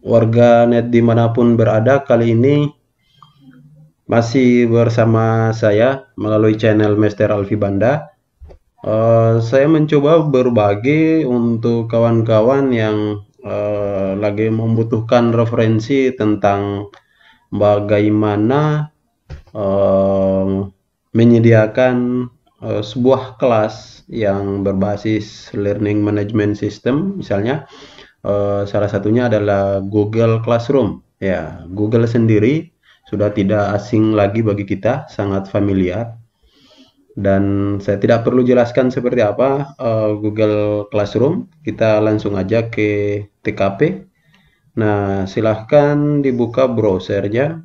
Warga net dimanapun berada kali ini masih bersama saya melalui channel Master Alfi Banda uh, saya mencoba berbagi untuk kawan-kawan yang uh, lagi membutuhkan referensi tentang bagaimana uh, menyediakan uh, sebuah kelas yang berbasis learning management system misalnya Eh, salah satunya adalah Google Classroom. Ya, Google sendiri sudah tidak asing lagi bagi kita, sangat familiar. Dan saya tidak perlu jelaskan seperti apa uh, Google Classroom. Kita langsung aja ke TKP. Nah, silahkan dibuka browsernya.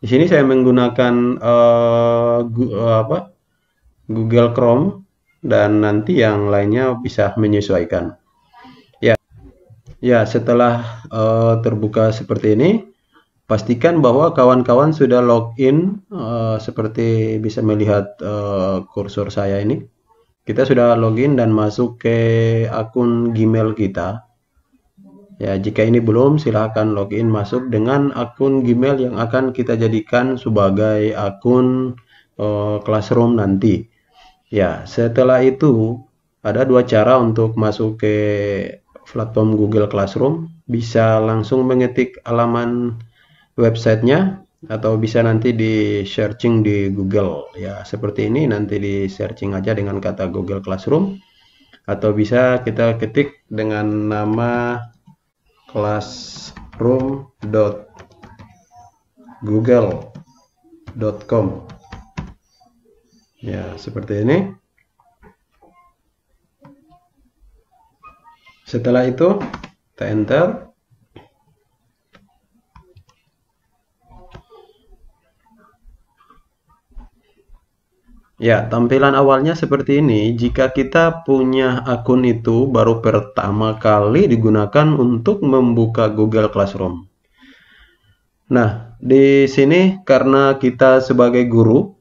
Di sini saya menggunakan uh, gu, apa? Google Chrome dan nanti yang lainnya bisa menyesuaikan. Ya, setelah uh, terbuka seperti ini, pastikan bahwa kawan-kawan sudah login uh, seperti bisa melihat uh, kursor saya ini. Kita sudah login dan masuk ke akun Gmail kita. Ya, jika ini belum silahkan login masuk dengan akun Gmail yang akan kita jadikan sebagai akun uh, Classroom nanti. Ya, setelah itu ada dua cara untuk masuk ke platform Google Classroom, bisa langsung mengetik alaman websitenya atau bisa nanti di searching di Google ya seperti ini nanti di searching aja dengan kata Google Classroom atau bisa kita ketik dengan nama classroom.google.com ya seperti ini Setelah itu kita enter. Ya, tampilan awalnya seperti ini. Jika kita punya akun itu baru pertama kali digunakan untuk membuka Google Classroom. Nah, di sini karena kita sebagai guru,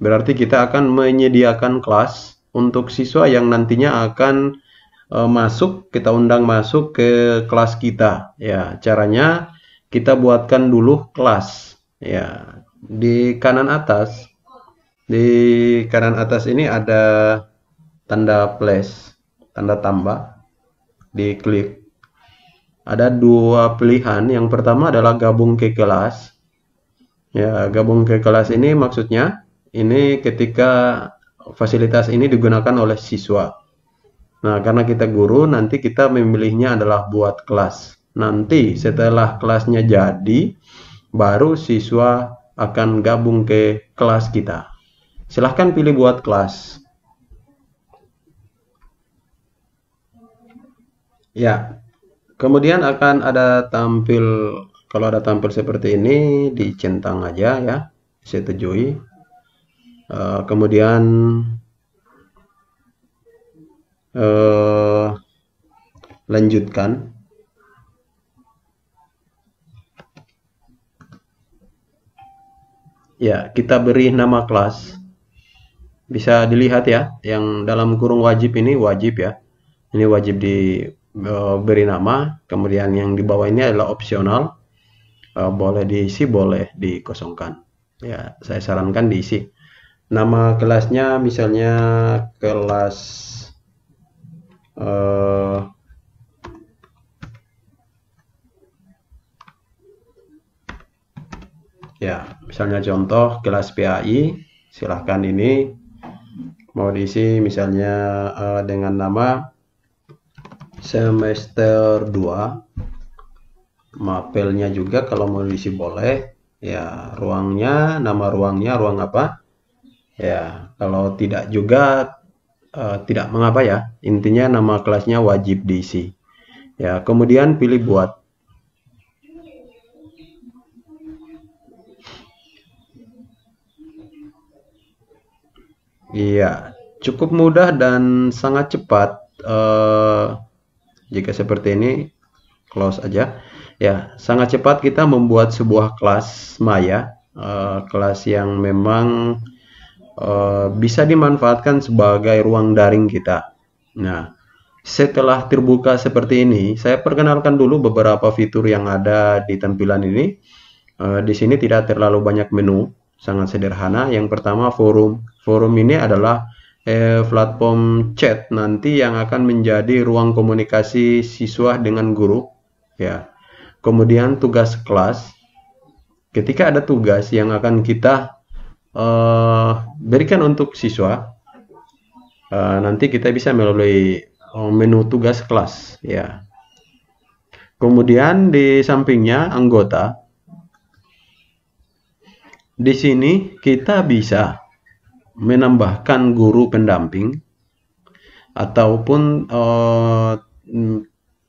berarti kita akan menyediakan kelas untuk siswa yang nantinya akan E, masuk, kita undang masuk ke kelas kita. Ya, caranya kita buatkan dulu kelas. Ya, di kanan atas, di kanan atas ini ada tanda plus, tanda tambah. Diklik. Ada dua pilihan. Yang pertama adalah gabung ke kelas. Ya, gabung ke kelas ini maksudnya ini ketika fasilitas ini digunakan oleh siswa. Nah, karena kita guru, nanti kita memilihnya adalah buat kelas. Nanti setelah kelasnya jadi, baru siswa akan gabung ke kelas kita. Silahkan pilih buat kelas. Ya, kemudian akan ada tampil, kalau ada tampil seperti ini, dicentang aja ya, setujui. Uh, eh, kemudian eh, lanjutkan ya kita beri nama kelas bisa dilihat ya yang dalam kurung wajib ini wajib ya ini wajib diberi eh, nama kemudian yang di bawah ini adalah opsional eh, boleh diisi boleh dikosongkan ya saya sarankan diisi nama kelasnya misalnya kelas uh, ya misalnya contoh kelas PAI silahkan ini mau diisi misalnya uh, dengan nama semester 2 mapelnya juga kalau mau diisi boleh ya ruangnya nama ruangnya ruang apa ya kalau tidak juga uh, tidak mengapa ya. Intinya nama kelasnya wajib diisi. Ya, kemudian pilih buat. Iya, cukup mudah dan sangat cepat. Uh, jika seperti ini, close aja. Ya, sangat cepat kita membuat sebuah kelas maya, uh, kelas yang memang Eh, bisa dimanfaatkan sebagai ruang daring kita. Nah, setelah terbuka seperti ini, saya perkenalkan dulu beberapa fitur yang ada di tampilan ini. Uh, di sini tidak terlalu banyak menu, sangat sederhana. Yang pertama forum. Forum ini adalah eh, platform chat nanti yang akan menjadi ruang komunikasi siswa dengan guru, ya. Kemudian tugas kelas. Ketika ada tugas yang akan kita uh, berikan untuk siswa. Uh, nanti kita bisa melalui eh, menu tugas kelas ya. Kemudian di sampingnya anggota. Di sini kita bisa menambahkan guru pendamping ataupun uh,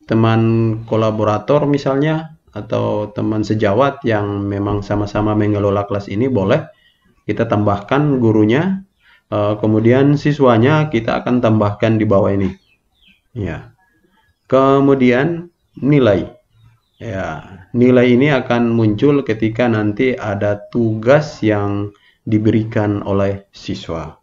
teman kolaborator misalnya atau teman sejawat yang memang sama-sama mengelola kelas ini boleh kita tambahkan gurunya, eh, kemudian siswanya kita akan tambahkan di bawah ini. Ya. Kemudian nilai. Ya, nilai ini akan muncul ketika nanti ada tugas yang diberikan oleh siswa.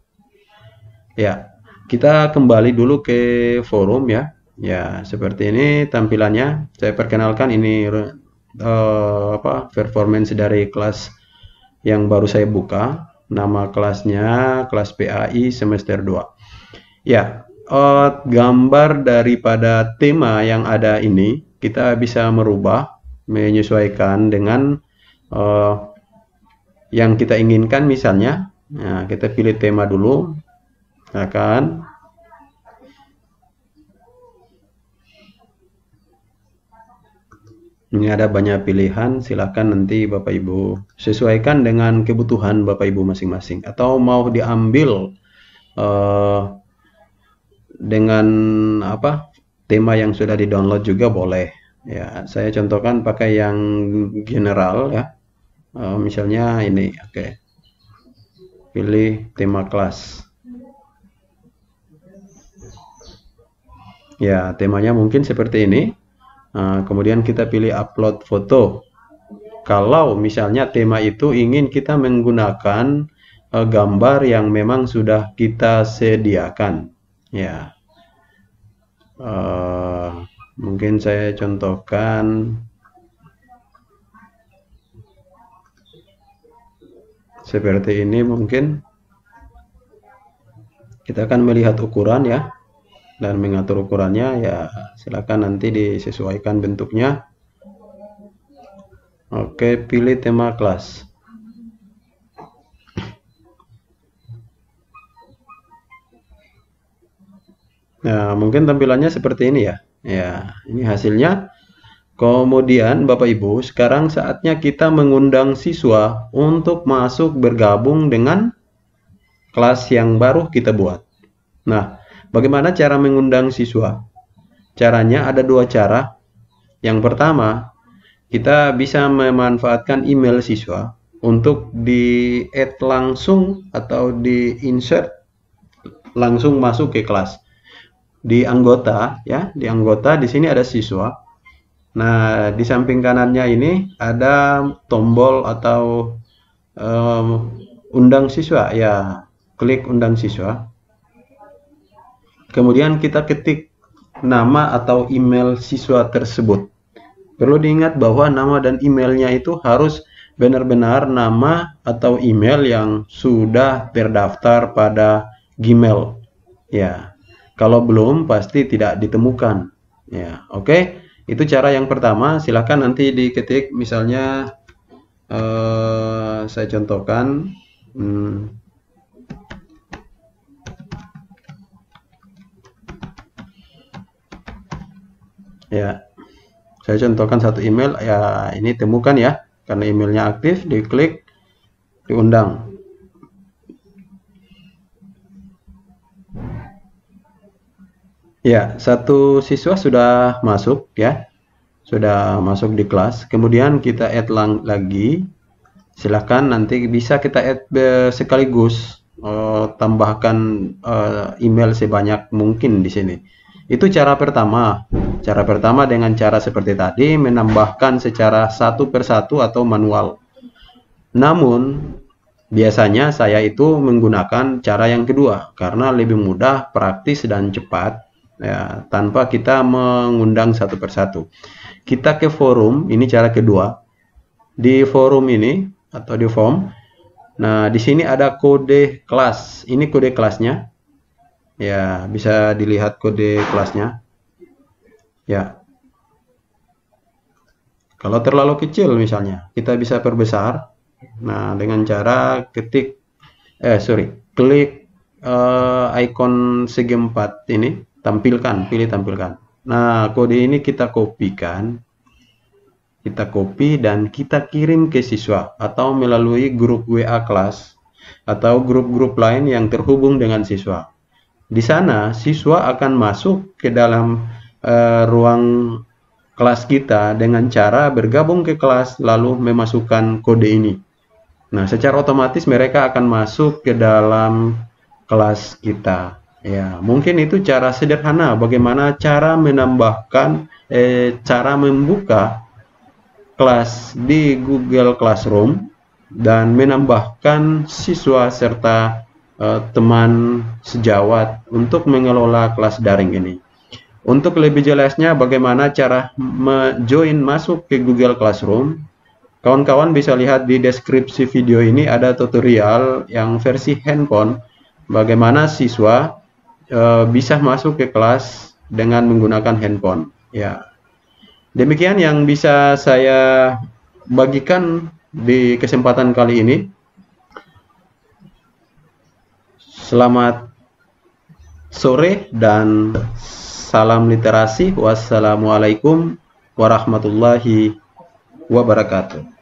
Ya, kita kembali dulu ke forum ya. Ya, seperti ini tampilannya. Saya perkenalkan ini uh, apa performance dari kelas yang baru saya buka. Nama kelasnya kelas PAI semester 2. Ya, uh, gambar daripada tema yang ada ini kita bisa merubah menyesuaikan dengan uh, yang kita inginkan misalnya. Nah, kita pilih tema dulu. Akan ya Ini ada banyak pilihan, silahkan nanti Bapak Ibu sesuaikan dengan kebutuhan Bapak Ibu masing-masing atau mau diambil uh, dengan apa tema yang sudah di-download juga boleh. Ya, saya contohkan pakai yang general ya. Uh, misalnya ini, oke. Okay. Pilih tema kelas. Ya, temanya mungkin seperti ini. Eh, kemudian kita pilih upload foto. Kalau misalnya tema itu ingin kita menggunakan uh, gambar yang memang sudah kita sediakan, ya. Uh, mungkin saya contohkan. Seperti ini mungkin kita akan melihat ukuran ya dan mengatur ukurannya ya silakan nanti disesuaikan bentuknya Oke pilih tema kelas Nah mungkin tampilannya seperti ini ya ya ini hasilnya Kemudian Bapak Ibu, sekarang saatnya kita mengundang siswa untuk masuk bergabung dengan kelas yang baru kita buat. Nah, Bagaimana cara mengundang siswa? Caranya ada dua cara. Yang pertama, kita bisa memanfaatkan email siswa untuk di add langsung atau di insert langsung masuk ke kelas. Di anggota ya, di anggota di sini ada siswa. Nah, di samping kanannya ini ada tombol atau um, undang siswa ya, klik undang siswa. Kemudian kita ketik nama atau email siswa tersebut. Perlu diingat bahwa nama dan emailnya itu harus benar-benar nama atau email yang sudah terdaftar pada Gmail. Ya, kalau belum pasti tidak ditemukan. Ya, oke. Okay? Itu cara yang pertama. Silahkan nanti diketik misalnya eh, saya contohkan. Hmm, ya saya contohkan satu email ya ini temukan ya karena emailnya aktif diklik diundang ya satu siswa sudah masuk ya sudah masuk di kelas kemudian kita add lang lagi silahkan nanti bisa kita add sekaligus eh, tambahkan eh, email sebanyak mungkin di sini itu cara pertama. Cara pertama dengan cara seperti tadi menambahkan secara satu persatu atau manual. Namun biasanya saya itu menggunakan cara yang kedua karena lebih mudah, praktis dan cepat ya tanpa kita mengundang satu persatu. Kita ke forum, ini cara kedua. Di forum ini atau di form. Nah, di sini ada kode kelas. Ini kode kelasnya. Ya, bisa dilihat kode kelasnya. Ya. Kalau terlalu kecil misalnya, kita bisa perbesar. Nah, dengan cara ketik eh sorry, klik uh, icon segi empat ini, tampilkan, pilih tampilkan. Nah, kode ini kita kopikan. Kita copy dan kita kirim ke siswa atau melalui grup WA kelas atau grup-grup lain yang terhubung dengan siswa. Di sana siswa akan masuk ke dalam uh, ruang kelas kita dengan cara bergabung ke kelas lalu memasukkan kode ini. Nah, secara otomatis mereka akan masuk ke dalam kelas kita. Ya, mungkin itu cara sederhana bagaimana cara menambahkan eh, cara membuka kelas di Google Classroom dan menambahkan siswa serta Eh, teman sejawat untuk mengelola kelas daring ini. Untuk lebih jelasnya bagaimana cara join masuk ke Google Classroom, kawan-kawan bisa lihat di deskripsi video ini ada tutorial yang versi handphone bagaimana siswa uh, bisa masuk ke kelas dengan menggunakan handphone. Ya. Demikian yang bisa saya bagikan di kesempatan kali ini. Selamat sore dan salam literasi. Wassalamualaikum warahmatullahi wabarakatuh.